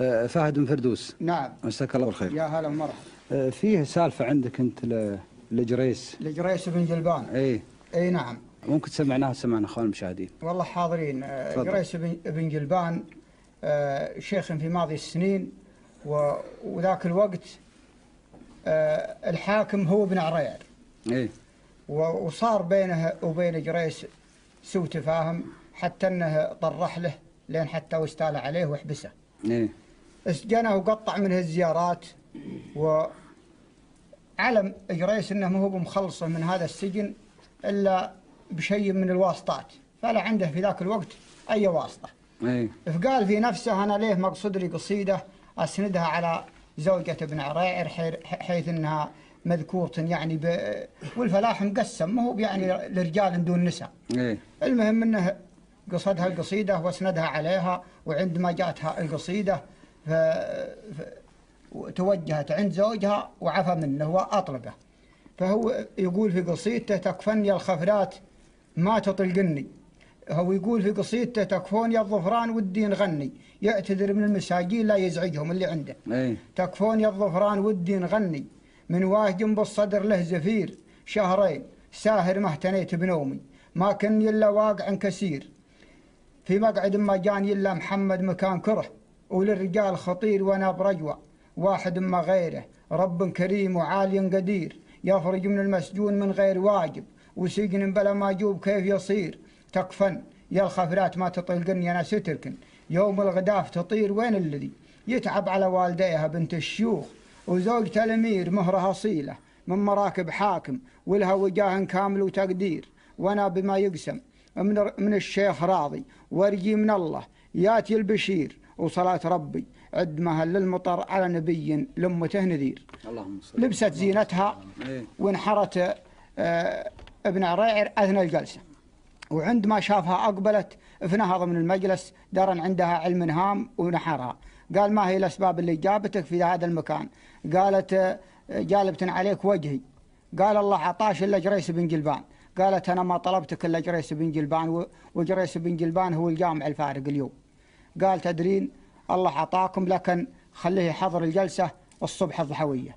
آه، فهد بن فردوس نعم مساك الله بالخير يا هلا ومرحبا آه، فيه سالفه عندك انت لجريس لجريس بن جلبان اي اي نعم ممكن سمعناها سمعنا اخوان المشاهدين والله حاضرين آه، فضل. جريس بن جلبان شيخ في ماضي السنين وذاك الوقت الحاكم هو بن عرير اي وصار بينه وبين جريس سوء تفاهم حتى انه طرح له لين حتى واستال عليه وحبسه نعم. إيه. اسجنه وقطع منه الزيارات وعلم اجريس جريس انه ما هو بمخلصه من هذا السجن الا بشيء من الواسطات فلا عنده في ذاك الوقت اي واسطه. نعم. اي فقال في نفسه انا ليه مقصود لي قصيده اسندها على زوجة ابن عريعر حيث انها مذكورة يعني ب... والفلاح مقسم ما هو يعني لرجال دون نساء. ايه المهم انه قصدها القصيدة واسندها عليها وعندما جاءتها القصيدة ف... توجهت عند زوجها وعفى منه وأطلقه فهو يقول في قصيدته تكفني الخفرات ما تطلقني هو يقول في قصيدته تكفوني الظفران ودي نغني يعتذر من المساجين لا يزعجهم اللي عنده تكفون إيه. تكفوني الظفران ودي نغني من واهجم بالصدر له زفير شهرين ساهر ما اهتنيت بنومي ما كني إلا واقع كثير في مقعد جاني إلا محمد مكان كره وللرجال خطير وأنا برجوة واحد ما غيره رب كريم وعالي قدير يخرج من المسجون من غير واجب وسجن بلا ماجوب كيف يصير تكفن يا الخفرات ما تطلقني أنا ستركن يوم الغداف تطير وين الذي يتعب على والديها بنت الشيوخ وزوجته الأمير مهرها أصيلة من مراكب حاكم ولها وجاه كامل وتقدير وأنا بما يقسم من من الشيخ راضي ورجي من الله ياتي البشير وصلاة ربي عد مهل للمطر على نبي لأمته نذير اللهم صل لبست زينتها إيه. وانحرت آه، ابن عريعر أثنى الجلسة وعند ما شافها أقبلت فنهض من المجلس دارا عندها علم هام ونحرها قال ما هي الأسباب اللي جابتك في هذا المكان قالت آه، جالبت عليك وجهي قال الله عطاش إلا جريس بن جلبان قالت أنا ما طلبتك إلا جريس بن جلبان وجريس بن جلبان هو الجامع الفارق اليوم قال تدرين الله عطاكم لكن خليه يحضر الجلسة الصبح الضحوية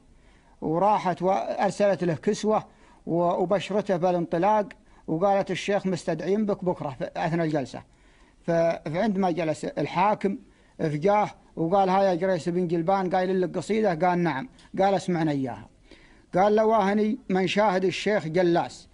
وراحت وأرسلت له كسوة وبشرته بالانطلاق وقالت الشيخ مستدعين بك بكرة أثناء الجلسة فعندما جلس الحاكم فجاه وقال هاي جريس بن جلبان قايل لك قصيدة قال نعم قال اسمعنا إياها قال لواهني من شاهد الشيخ جلاس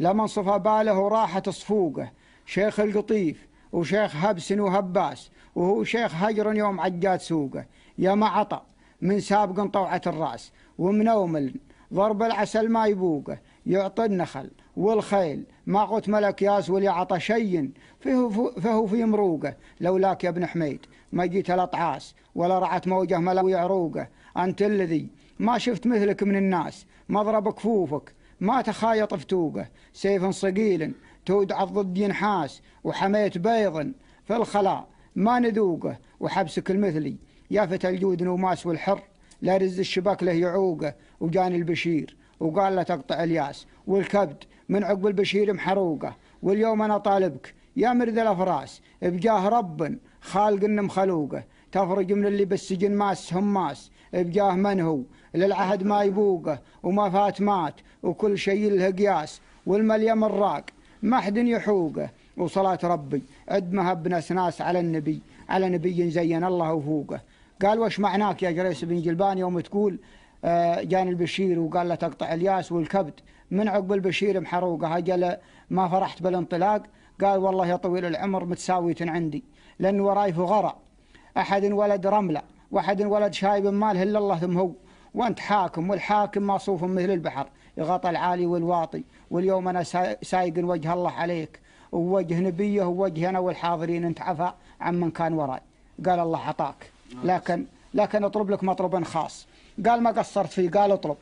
لمن صفى باله وراحت صفوقه شيخ القطيف وشيخ هبس وهباس وهو شيخ هجر يوم عجات سوقه يا معطى من سابق طوعة الرأس أومل ضرب العسل ما يبوقه يعطي النخل والخيل ما قوت ملك ياس ولي عطى شي فهو, في مروقه لولاك يا ابن حميد ما جيت الأطعاس ولا رعت موجه ملاوي عروقه أنت الذي ما شفت مثلك من الناس مضرب كفوفك ما تخايط فتوقه سيف صقيل تودع ضد ينحاس وحميت بيض في الخلاء ما نذوقه وحبسك المثلي يا فتى الجود نوماس والحر لا رز الشباك له يعوقه وجاني البشير وقال له تقطع الياس والكبد من عقب البشير محروقه واليوم انا طالبك يا مرذ الافراس بجاه رب خالق مخلوقه تفرج من اللي بالسجن ماس هم ماس بجاه من هو للعهد ما يبوقه وما فات مات وكل شيء له قياس والمليم الراق ما حد يحوقه وصلاة ربي ادمها مهب ناس على النبي على نبي زين الله وفوقه قال وش معناك يا جريس بن جلبان يوم تقول آه، جاني البشير وقال له تقطع الياس والكبد من عقب البشير محروقه اجل ما فرحت بالانطلاق قال والله يا طويل العمر متساوية عندي لأن وراي فغرى أحد ولد رملة وأحد ولد شايب ماله إلا الله ثم هو وأنت حاكم والحاكم صوف مثل البحر يغطى العالي والواطي واليوم أنا سايق وجه الله عليك ووجه نبيه ووجه أنا والحاضرين أنت عفا عمن كان وراي قال الله عطاك لكن لكن أطلب لك مطلب خاص قال ما قصرت فيه قال أطلب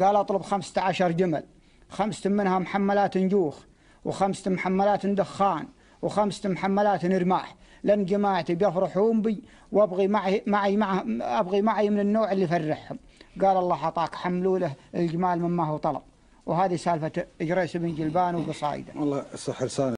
قال أطلب خمسة عشر جمل خمسة منها محملات نجوخ وخمسة محملات دخان وخمسة محملات رماح لأن جماعتي بيفرحون بي وأبغي معي, معي, مع أبغي معي من النوع اللي يفرحهم قال الله حطاك حملوا له الجمال مما هو طلب وهذه سالفة جريس بن جلبان وقصايده الله صح لسانك